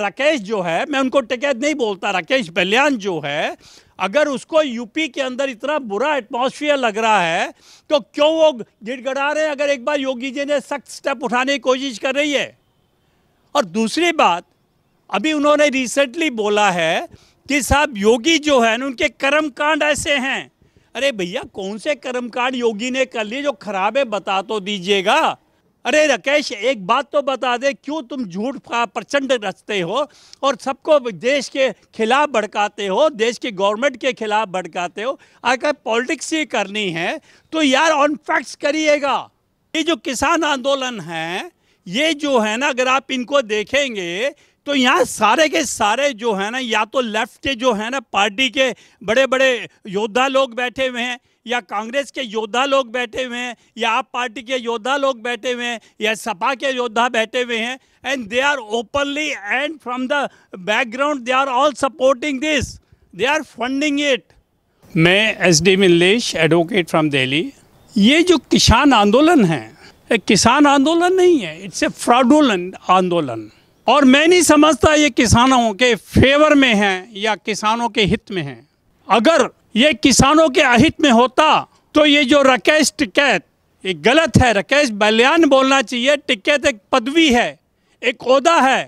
राकेश जो है मैं उनको टिकैत नहीं बोलता राकेश बलियान जो है अगर उसको यूपी के अंदर इतना बुरा एटमॉस्फेयर लग रहा है तो क्यों वो गिड़गड़ा रहे हैं अगर एक बार योगी जी ने सख्त स्टेप उठाने की कोशिश कर रही है और दूसरी बात अभी उन्होंने रिसेंटली बोला है कि साहब योगी जो है उनके कर्म कांड ऐसे हैं अरे भैया कौन से कर्मकांड योगी ने कर लिए जो खराब है बता तो दीजिएगा अरे राकेश एक बात तो बता दे क्यों तुम झूठ का प्रचंड रचते हो और सबको देश के खिलाफ भड़काते हो देश के गवर्नमेंट के खिलाफ भड़काते हो अगर पॉलिटिक्स ही करनी है तो यार ऑन फैक्ट्स करिएगा ये जो किसान आंदोलन है ये जो है ना अगर आप इनको देखेंगे तो यहाँ सारे के सारे जो है ना या तो लेफ्ट के जो है ना पार्टी के बड़े बड़े योद्धा लोग बैठे हुए हैं या कांग्रेस के योद्धा लोग बैठे हुए हैं या आप पार्टी के योद्धा लोग बैठे हुए हैं या सपा के योद्धा बैठे हुए हैं and they are openly and from the background they are all supporting this they are funding it मैं S D Milesh advocate from Delhi ये जो किसान आंदोलन है एक किसान आंदोलन नहीं है इट्स ए फ्रॉडोलन आंदोलन और मैं नहीं समझता ये किसानों के फेवर में हैं या किसानों के हित में हैं अगर ये किसानों के अहित में होता तो ये जो राकेश टिकैत ये गलत है राकेश बलियान बोलना चाहिए टिकैत एक पदवी है एक अहदा है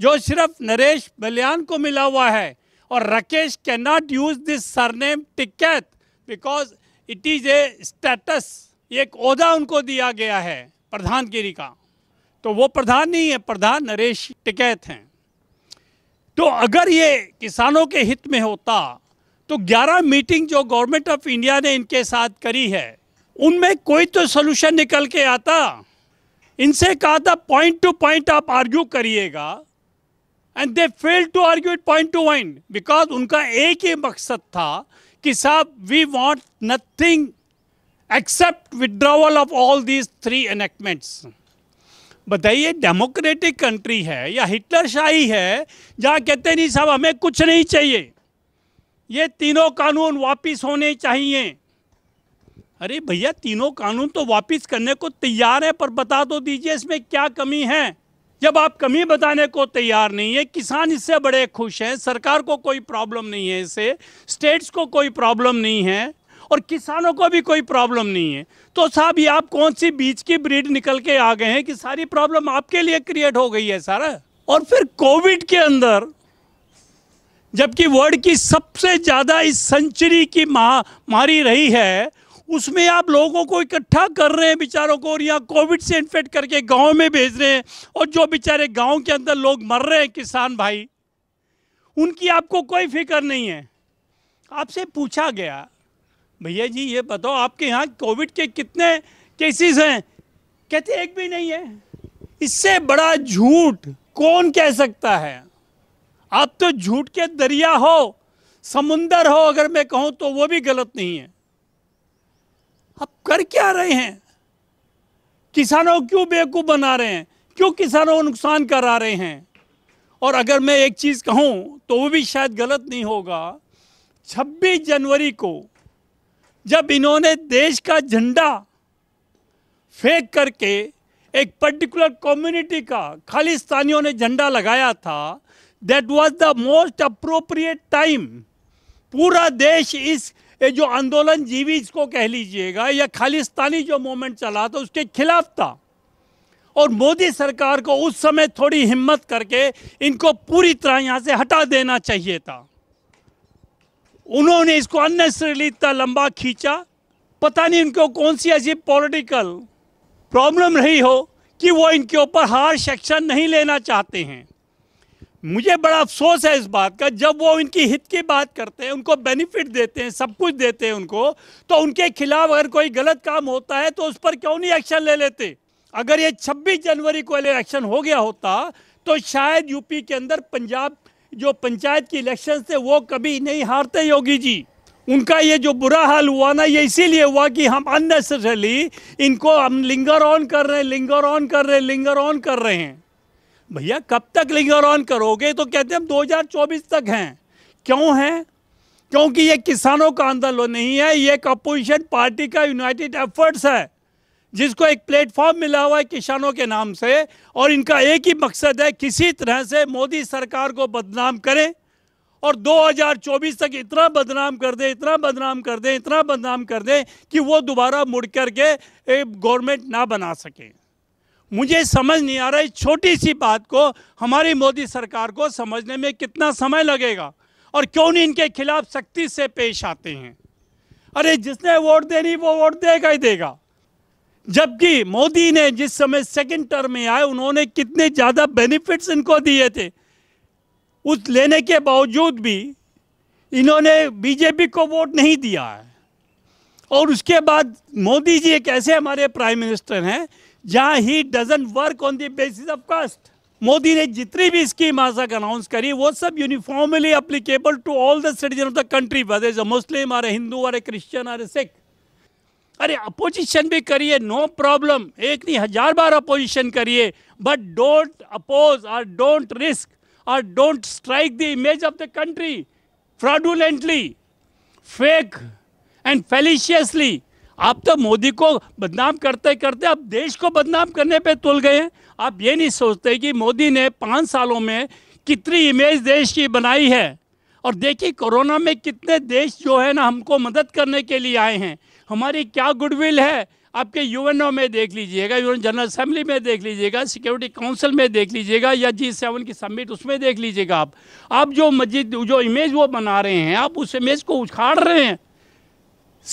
जो सिर्फ नरेश बलियान को मिला हुआ है और Rakesh can not use this surname Tikait because it is a status एक अहदा उनको दिया गया है प्रधानगिरी का तो वो प्रधान नहीं है प्रधान नरेश टिकैत हैं तो अगर ये किसानों के हित में होता तो 11 मीटिंग जो गवर्नमेंट ऑफ इंडिया ने इनके साथ करी है उनमें कोई तो सोल्यूशन निकल के आता इनसे कहा था पॉइंट टू पॉइंट आप आर्ग्यू करिएगा and they fail to argue it point to point because उनका एक ही मकसद था कि साहब we want nothing except withdrawal of all these three enactments बताइए डेमोक्रेटिक कंट्री है या हिटलर शाही है जहाँ कहते नहीं साहब हमें कुछ नहीं चाहिए ये तीनों कानून वापस होने चाहिए अरे भैया तीनों कानून तो वापस करने को तैयार है पर बता दो तो दीजिए इसमें क्या कमी है जब आप कमी बताने को तैयार नहीं है किसान इससे बड़े खुश हैं सरकार को कोई प्रॉब्लम नहीं है इससे स्टेट्स को कोई प्रॉब्लम नहीं है और किसानों को भी कोई प्रॉब्लम नहीं है तो साहब ये आप कौन सी बीज की ब्रीड निकल के आ गए हैं कि सारी प्रॉब्लम आपके लिए क्रिएट हो गई है सारा और फिर कोविड के अंदर जबकि वर्ल्ड की सबसे ज़्यादा इस सेंचुरी की महामारी रही है उसमें आप लोगों को इकट्ठा कर रहे हैं बेचारों को और यहाँ कोविड से इन्फेक्ट करके गांव में भेज रहे हैं और जो बेचारे गांव के अंदर लोग मर रहे हैं किसान भाई उनकी आपको कोई फिक्र नहीं है आपसे पूछा गया भैया जी ये बताओ आपके यहाँ कोविड के कितने केसेस हैं कहते एक भी नहीं है इससे बड़ा झूठ कौन कह सकता है आप तो झूठ के दरिया हो समुंदर हो अगर मैं कहूं तो वो भी गलत नहीं है आप कर क्या रहे हैं किसानों क्यों बेवकूफ़ बना रहे हैं क्यों किसानों को नुकसान करा रहे हैं और अगर मैं एक चीज़ कहूं तो वो भी शायद गलत नहीं होगा 26 जनवरी को जब इन्होंने देश का झंडा फेंक करके एक पर्टिकुलर कम्युनिटी का खालिस्तानियों ने झंडा लगाया था that was the most appropriate time पूरा देश इस ये जो आंदोलन जीवी इसको कह लीजिएगा या खालिस्तानी जो मूवमेंट चला था उसके खिलाफ था और मोदी सरकार को उस समय थोड़ी हिम्मत करके इनको पूरी तरह यहाँ से हटा देना चाहिए था उन्होंने इसको अननेसरली इतना लंबा खींचा पता नहीं इनको कौन सी ऐसी पॉलिटिकल प्रॉब्लम रही हो कि वो इनके ऊपर हार्श एक्शन नहीं लेना चाहते हैं मुझे बड़ा अफसोस है इस बात का जब वो इनकी हित की बात करते हैं उनको बेनिफिट देते हैं सब कुछ देते हैं उनको तो उनके खिलाफ अगर कोई गलत काम होता है तो उस पर क्यों नहीं एक्शन ले लेते अगर ये 26 जनवरी को इलेक्शन हो गया होता तो शायद यूपी के अंदर पंजाब जो पंचायत की इलेक्शन थे वो कभी नहीं हारते योगी जी उनका ये जो बुरा हाल हुआ ना ये इसीलिए हुआ कि हम अननेसेसरली इनको हम लिंगर ऑन कर रहे हैं लिंगर ऑन कर रहे हैं लिंगर ऑन कर रहे हैं भैया कब तक लिंगर ऑन करोगे तो कहते हैं हम 2024 तक हैं क्यों हैं क्योंकि ये किसानों का आंदोलन नहीं है ये एक अपोजिशन पार्टी का यूनाइटेड एफर्ट्स है जिसको एक प्लेटफॉर्म मिला हुआ है किसानों के नाम से और इनका एक ही मकसद है किसी तरह से मोदी सरकार को बदनाम करें और 2024 तक इतना बदनाम कर दें इतना बदनाम कर दें इतना बदनाम कर दें कि वो दोबारा मुड़ करके गवर्नमेंट ना बना सकें मुझे समझ नहीं आ रहा इस छोटी सी बात को हमारी मोदी सरकार को समझने में कितना समय लगेगा और क्यों नहीं इनके खिलाफ सख्ती से पेश आते हैं अरे जिसने वोट देनी वो वोट देगा ही देगा जबकि मोदी ने जिस समय सेकंड टर्म में आए उन्होंने कितने ज़्यादा बेनिफिट्स इनको दिए थे उस लेने के बावजूद भी इन्होंने बीजेपी को वोट नहीं दिया है और उसके बाद मोदी जी एक ऐसे हमारे प्राइम मिनिस्टर हैं जहां he doesn't work on basis of caste Modi ने जितनी भी स्कीम आज तक अनाउंस करी वो सब uniformly applicable to all the citizen of the country whether ज मुस्लिम अरे हिंदू अरे ए क्रिश्चियन और ए सिख अरे अपोजिशन भी करिए नो प्रॉब्लम एक नहीं हजार बार अपोजिशन करिए but don't oppose or don't risk or don't strike the image of the country fraudulently fake and fallaciously आप तो मोदी को बदनाम करते करते आप देश को बदनाम करने पे तुल गए हैं आप ये नहीं सोचते कि मोदी ने पाँच सालों में कितनी इमेज देश की बनाई है और देखिए कोरोना में कितने देश जो है ना हमको मदद करने के लिए आए हैं हमारी क्या गुडविल है आपके यूएनओ में देख लीजिएगा यूएन जनरल असेंबली में देख लीजिएगा सिक्योरिटी काउंसिल में देख लीजिएगा या जी सेवन की समिट उसमें देख लीजिएगा आप आप जो मस्जिद जो इमेज वो बना रहे हैं आप उस इमेज को उखाड़ रहे हैं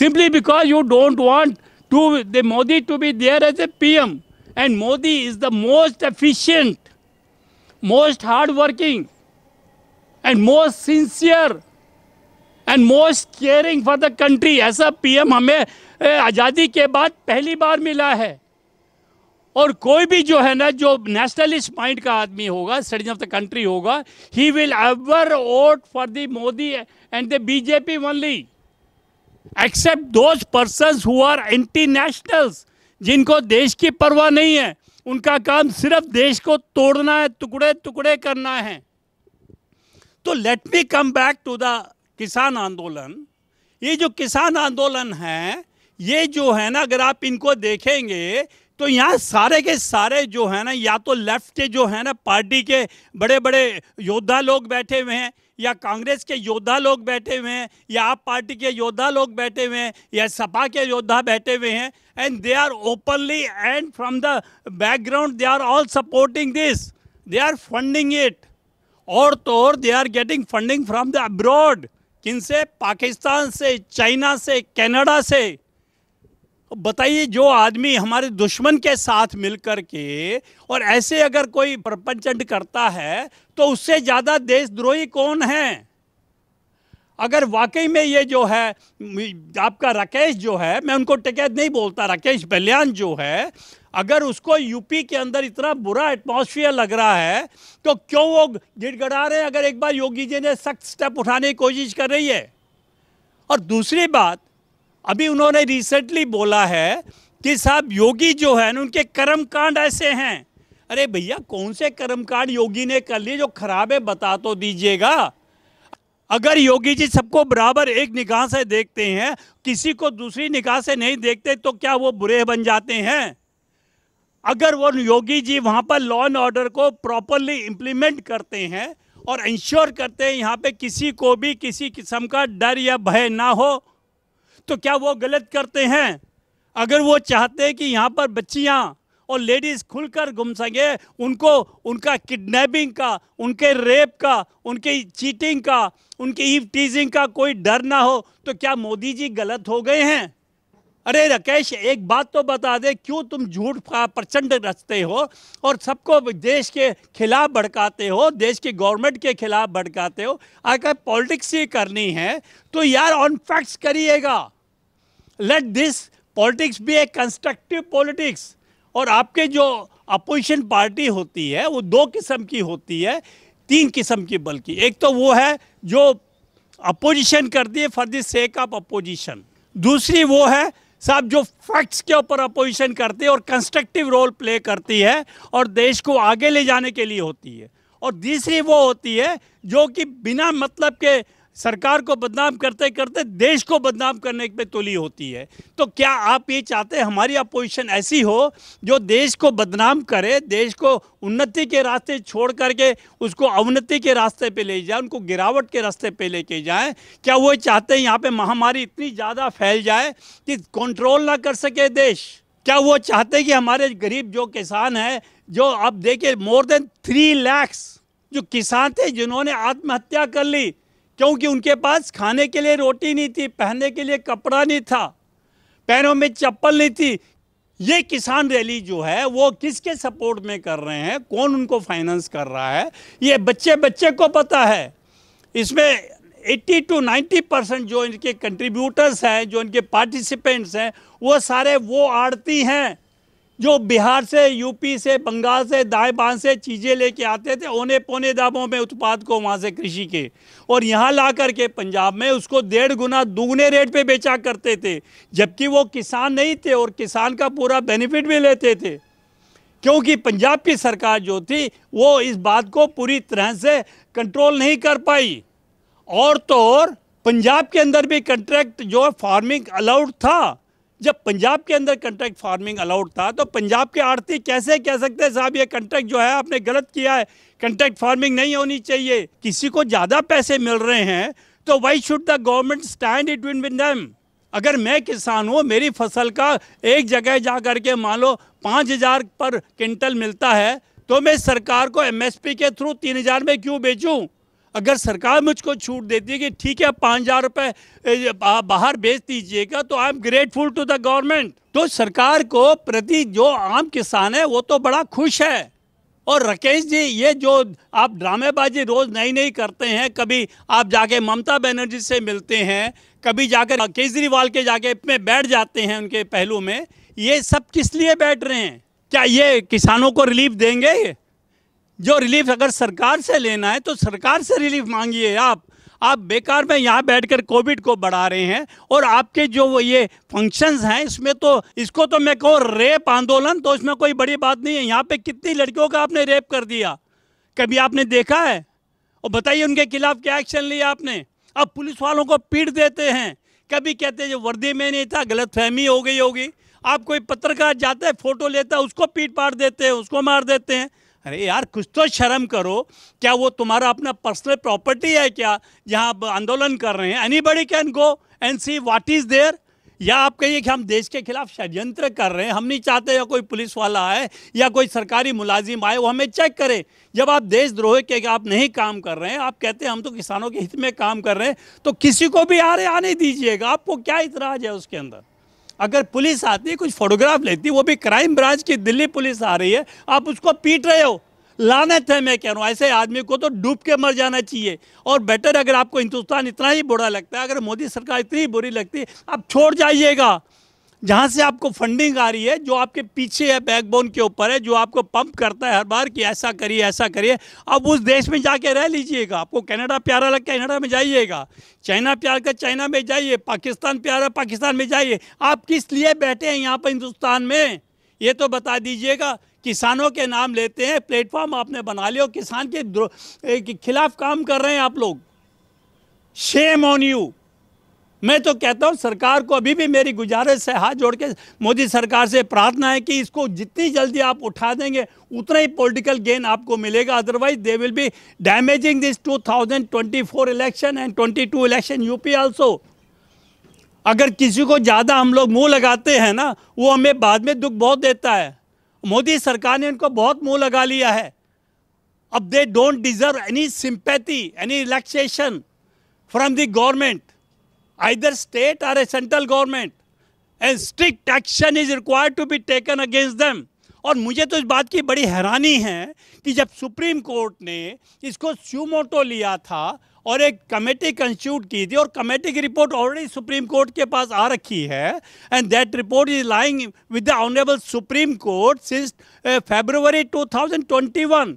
simply because you don't want to, the Modi to be there as a PM. And Modi is the most efficient, most hard working and most sincere and most caring for the country as a pm hame azadi ke baad pehli baar mila hai और कोई भी जो है ना जो nationalist mind का आदमी होगा सिटीजन ऑफ द कंट्री होगा he will ever vote for the Modi and the BJP only except those person who are anti nationals जिनको देश की परवाह नहीं है उनका काम सिर्फ देश को तोड़ना है टुकड़े टुकड़े करना है तो let me come back to the किसान आंदोलन ये जो किसान आंदोलन है ये जो है ना अगर आप इनको देखेंगे तो यहाँ सारे के सारे जो है ना या तो लेफ्ट के जो है ना पार्टी के बड़े बड़े योद्धा लोग बैठे हुए हैं या कांग्रेस के योद्धा लोग बैठे हुए हैं या आप पार्टी के योद्धा लोग बैठे हुए हैं या सपा के योद्धा बैठे हुए हैं and they are openly and from the background they are all supporting this they are funding it और तो और they are getting funding from the abroad किनसे पाकिस्तान से चाइना से कैनेडा से बताइए जो आदमी हमारे दुश्मन के साथ मिलकर के और ऐसे अगर कोई प्रपंच करता है तो उससे ज़्यादा देशद्रोही कौन है अगर वाकई में ये जो है आपका राकेश जो है मैं उनको टिकैत नहीं बोलता राकेश बल्यान जो है अगर उसको यूपी के अंदर इतना बुरा एटमॉस्फेयर लग रहा है तो क्यों वो गिड़गड़ा रहे हैं अगर एक बार योगी जी ने सख्त स्टेप उठाने की कोशिश कर रही है और दूसरी बात अभी उन्होंने रिसेंटली बोला है कि साहब योगी जो है उनके कर्म कांड ऐसे हैं अरे भैया कौन से कर्म कांड योगी ने कर लिए जो खराब है बता तो दीजिएगा अगर योगी जी सबको बराबर एक निगाह से देखते हैं किसी को दूसरी निगाह से नहीं देखते तो क्या वो बुरे बन जाते हैं अगर वो योगी जी वहाँ पर लॉ एंड ऑर्डर को प्रॉपरली इम्प्लीमेंट करते हैं और इंश्योर करते हैं यहाँ पे किसी को भी किसी किस्म का डर या भय ना हो तो क्या वो गलत करते हैं अगर वो चाहते हैं कि यहाँ पर बच्चियाँ और लेडीज खुलकर सकें उनको उनका किडनैपिंग का उनके रेप का उनके चीटिंग का उनके ईव टीजिंग का कोई डर ना हो तो क्या मोदी जी गलत हो गए हैं अरे राकेश एक बात तो बता दे क्यों तुम झूठ का प्रचंड रचते हो और सबको देश के खिलाफ भड़काते हो देश की गवर्नमेंट के खिलाफ भड़काते हो अगर पॉलिटिक्स ही करनी है तो यार ऑन फैक्ट्स करिएगा let this politics be a constructive politics और आपके जो अपोजिशन पार्टी होती है वो दो किस्म की होती है तीन किस्म की बल्कि एक तो वो है जो अपोजिशन करती है for the sake of opposition दूसरी वो है साहब जो फैक्ट्स के ऊपर अपोजिशन करती है और कंस्ट्रक्टिव रोल प्ले करती है और देश को आगे ले जाने के लिए होती है और तीसरी वो होती है जो कि बिना मतलब के सरकार को बदनाम करते करते देश को बदनाम करने पे तुली होती है तो क्या आप ये चाहते हैं हमारी अपोजिशन ऐसी हो जो देश को बदनाम करे देश को उन्नति के रास्ते छोड़ करके उसको अवनति के रास्ते पे ले जाए उनको गिरावट के रास्ते पे लेके जाए क्या वो चाहते हैं यहाँ पे महामारी इतनी ज़्यादा फैल जाए कि कंट्रोल ना कर सके देश क्या वो चाहते हैं कि हमारे गरीब जो किसान हैं जो आप देखिए मोर देन थ्री लैक्स जो किसान थे जिन्होंने आत्महत्या कर ली क्योंकि उनके पास खाने के लिए रोटी नहीं थी पहनने के लिए कपड़ा नहीं था पैरों में चप्पल नहीं थी ये किसान रैली जो है वो किसके सपोर्ट में कर रहे हैं कौन उनको फाइनेंस कर रहा है ये बच्चे बच्चे को पता है इसमें 80 टू 90 परसेंट जो इनके कंट्रीब्यूटर्स हैं जो इनके पार्टिसिपेंट्स हैं वो सारे वो आड़ती हैं जो बिहार से यूपी से बंगाल से दाएं बाएं से चीज़ें लेके आते थे औने पौने दामों में उत्पाद को वहाँ से कृषि के और यहाँ ला कर के पंजाब में उसको डेढ़ गुना दुगने रेट पे बेचा करते थे जबकि वो किसान नहीं थे और किसान का पूरा बेनिफिट भी लेते थे क्योंकि पंजाब की सरकार जो थी वो इस बात को पूरी तरह से कंट्रोल नहीं कर पाई और तो और पंजाब के अंदर भी कंट्रैक्ट जो फार्मिंग अलाउड था जब पंजाब के अंदर कंट्रैक्ट फार्मिंग अलाउड था तो पंजाब के आड़ती कैसे कह सकते हैं साहब ये कंट्रैक्ट जो है आपने गलत किया है कंट्रैक्ट फार्मिंग नहीं होनी चाहिए किसी को ज़्यादा पैसे मिल रहे हैं तो why should the government stand it win win them अगर मैं किसान हूँ मेरी फसल का एक जगह जा कर के मान लो पाँच हज़ार पर क्विंटल मिलता है तो मैं सरकार को एमएसपी के थ्रू तीन हज़ार में क्यों बेचूं? अगर सरकार मुझको छूट देती है कि ठीक है पाँच हज़ार रुपये बाहर बेच दीजिएगा तो I am grateful to the government तो सरकार को प्रति जो आम किसान है वो तो बड़ा खुश है और राकेश जी ये जो आप ड्रामेबाजी रोज़ नई नई करते हैं कभी आप जाके ममता बनर्जी से मिलते हैं कभी जाकर केजरीवाल के जाके में बैठ जाते हैं उनके पहलू में ये सब किस लिए बैठ रहे हैं क्या ये किसानों को रिलीफ देंगे जो रिलीफ अगर सरकार से लेना है तो सरकार से रिलीफ मांगिए आप आप बेकार में यहाँ बैठकर कोविड को बढ़ा रहे हैं और आपके जो वो ये फंक्शंस हैं इसमें तो इसको तो मैं कहूँ रेप आंदोलन तो इसमें कोई बड़ी बात नहीं है यहाँ पे कितनी लड़कियों का आपने रेप कर दिया कभी आपने देखा है और बताइए उनके खिलाफ क्या एक्शन लिया आपने अब पुलिस वालों को पीट देते हैं कभी कहते हैं जो वर्दी में नहीं था गलत फहमी हो गई होगी आप कोई पत्रकार जाता है फोटो लेता है उसको पीट पाट देते हैं उसको मार देते हैं अरे यार कुछ तो शर्म करो क्या वो तुम्हारा अपना पर्सनल प्रॉपर्टी है क्या जहाँ आंदोलन कर रहे हैं anybody can go and see what is there या आप कहिए कि हम देश के खिलाफ षड्यंत्र कर रहे हैं हम नहीं चाहते या कोई पुलिस वाला आए या कोई सरकारी मुलाजिम आए वो हमें चेक करे जब आप देशद्रोह के आप नहीं काम कर रहे हैं आप कहते हैं हम तो किसानों के हित में काम कर रहे हैं तो किसी को भी आ रहे आने दीजिएगा आपको क्या इतराज है उसके अंदर अगर पुलिस आती है कुछ फोटोग्राफ लेती है वो भी क्राइम ब्रांच की दिल्ली पुलिस आ रही है आप उसको पीट रहे हो लानत है मैं कह रहा हूँ ऐसे आदमी को तो डूब के मर जाना चाहिए और बेटर अगर आपको हिंदुस्तान इतना ही बुरा लगता है अगर मोदी सरकार इतनी बुरी लगती है आप छोड़ जाइएगा जहाँ से आपको फंडिंग आ रही है जो आपके पीछे है बैकबोन के ऊपर है जो आपको पंप करता है हर बार कि ऐसा करिए ऐसा करिए अब उस देश में जाके रह लीजिएगा आपको कनाडा प्यारा लग कनाडा में जाइएगा चाइना प्यार का चाइना में जाइए पाकिस्तान प्यारा पाकिस्तान में जाइए आप किस लिए बैठे हैं यहाँ पर हिंदुस्तान में ये तो बता दीजिएगा किसानों के नाम लेते हैं प्लेटफॉर्म आपने बना लिया किसान के खिलाफ काम कर रहे हैं आप लोग शेम ऑन यू मैं तो कहता हूँ सरकार को अभी भी मेरी गुजारिश है हाथ जोड़ के मोदी सरकार से प्रार्थना है कि इसको जितनी जल्दी आप उठा देंगे उतना ही पॉलिटिकल गेन आपको मिलेगा otherwise they will be damaging this 2024 election and 22 election UP also अगर किसी को ज़्यादा हम लोग मुंह लगाते हैं ना वो हमें बाद में दुख बहुत देता है मोदी सरकार ने उनको बहुत मुंह लगा लिया है अब they don't deserve any sympathy any relaxation from the government either state or a central government and strict action is required to be taken against them और मुझे तो इस बात की बड़ी हैरानी है कि जब सुप्रीम कोर्ट ने इसको सुमोटो लिया था और एक कमेटी कंस्टिट्यूट की थी और कमेटी की रिपोर्ट ऑलरेडी सुप्रीम कोर्ट के पास आ रखी है and that report is lying with the honourable Supreme Court since February 2021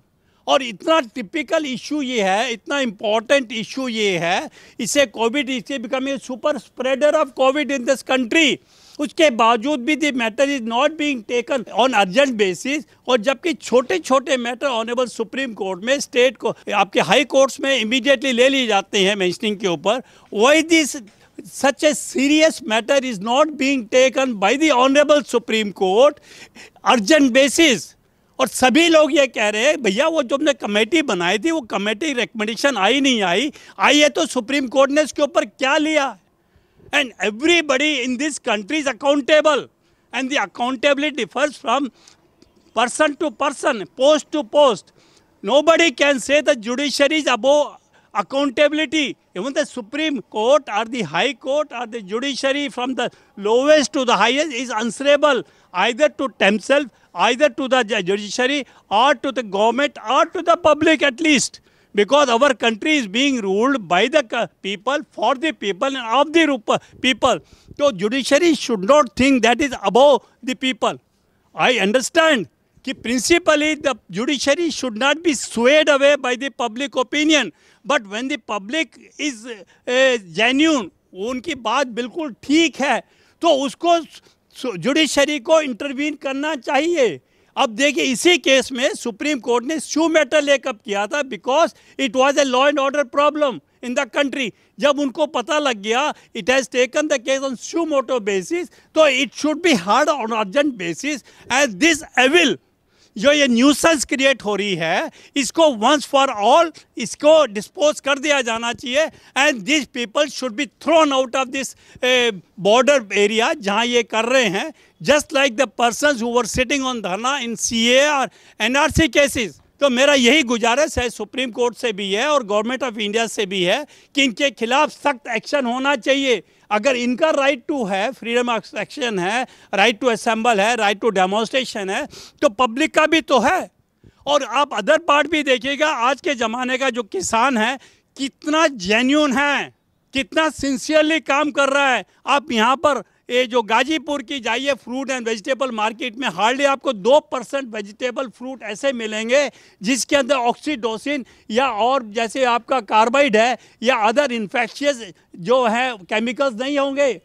और इतना टिपिकल इशू ये है इतना इम्पॉर्टेंट इशू ये है इसे कोविड इसे becoming super spreader of Covid in this country उसके बावजूद भी the matter is not being taken on urgent basis और जबकि छोटे छोटे मैटर ऑनरेबल सुप्रीम कोर्ट में स्टेट को आपके हाई कोर्ट्स में इमीडिएटली ले लिए जाते हैं मैंशनिंग के ऊपर वही this such a serious matter is not being taken by the honourable Supreme Court urgent basis और सभी लोग ये कह रहे हैं भैया वो जो हमने कमेटी बनाई थी वो कमेटी रिकमेंडेशन आई नहीं आई आई है तो सुप्रीम कोर्ट ने इसके ऊपर क्या लिया and everybody in this country is accountable and the accountability differs from person to person post to post nobody can say the judiciary is above accountability even the Supreme Court or high court or the judiciary from the lowest to the highest is answerable either to themselves, either to the judiciary, or to the government, or to the public at least. Because our country is being ruled by the people, for the people, and of the people. So judiciary should not think that is above the people. I understand ki principally the judiciary should not be swayed away by the public opinion but when the public is uh, genuine unki baat bilkul theek hai तो उसको judiciary को intervene करना चाहिए अब देखिए इसी case में supreme court ने शू मैटर लेकअप किया था because it was a law and order problem in the country जब उनको पता लग गया it has taken the case on suo motu basis तो it should be heard on urgent basis and this evil जो ये न्यूसेंस क्रिएट हो रही है इसको वंस फॉर ऑल इसको डिस्पोज कर दिया जाना चाहिए and this people should be thrown out of this border area जहाँ ये कर रहे हैं just like the person who were sitting on dharna in सी ए और एन आर सी केसेज तो मेरा यही गुजारिश है सुप्रीम कोर्ट से भी है और गवर्नमेंट ऑफ इंडिया से भी है कि इनके खिलाफ सख्त एक्शन होना चाहिए अगर इनका राइट टू है फ्रीडम ऑफ एक्सप्रेशन है राइट टू असेंबल है राइट टू डेमोन्स्ट्रेशन है तो पब्लिक का भी तो है और आप अदर पार्ट भी देखिएगा आज के ज़माने का जो किसान है कितना जेन्यून है कितना सिंसियरली काम कर रहा है आप यहाँ पर ये जो गाजीपुर की जाइए फ्रूट एंड वेजिटेबल मार्केट में हार्डली आपको दो परसेंट वेजिटेबल फ्रूट ऐसे मिलेंगे जिसके अंदर ऑक्सीडोसिन या और जैसे आपका कार्बाइड है या अदर इन्फेक्शियस जो है केमिकल्स नहीं होंगे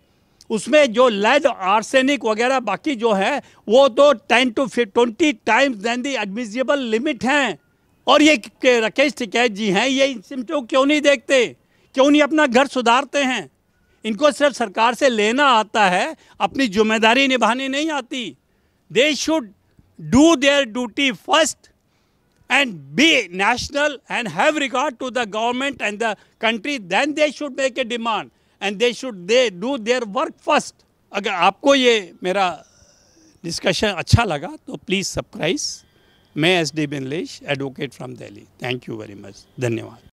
उसमें जो लेड आर्सेनिक वगैरह बाकी जो है वो तो ten to twenty times than the admissible limit हैं और ये राकेश टिकैत जी हैं ये इन क्यों नहीं देखते क्यों नहीं अपना घर सुधारते हैं इनको सिर्फ सरकार से लेना आता है अपनी जिम्मेदारी निभानी नहीं आती they should do their duty first and be national and have record to the government and the country then they should make a demand and they should they do their work first अगर आपको ये मेरा discussion अच्छा लगा तो please subscribe मैं S D Binlesh advocate from Delhi thank you very much धन्यवाद